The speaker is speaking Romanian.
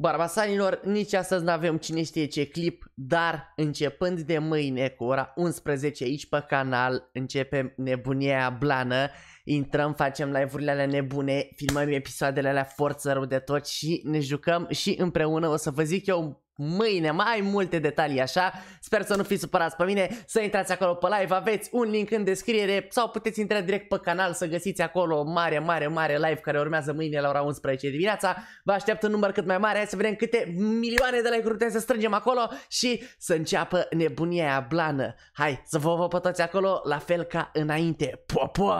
Barbasanilor, nici astăzi nu avem cine știe ce clip, dar începând de mâine cu ora 11 aici pe canal, începem nebunia blană, intrăm, facem live-urile alea nebune, filmăm episoadele alea forță rău de tot și ne jucăm și împreună o să vă zic eu mâine mai multe detalii așa. Sper să nu fiți supărați pe mine, să intrați acolo pe live, aveți un link în descriere sau puteți intra direct pe canal să găsiți acolo mare, mare, mare live care urmează mâine la ora 11 dimineața. Vă aștept un număr cât mai mare, hai să vedem câte milioane de like-uri putem să strângem acolo și să înceapă nebunia aia blană. Hai să vă vă pe toți acolo, la fel ca înainte. Po, po!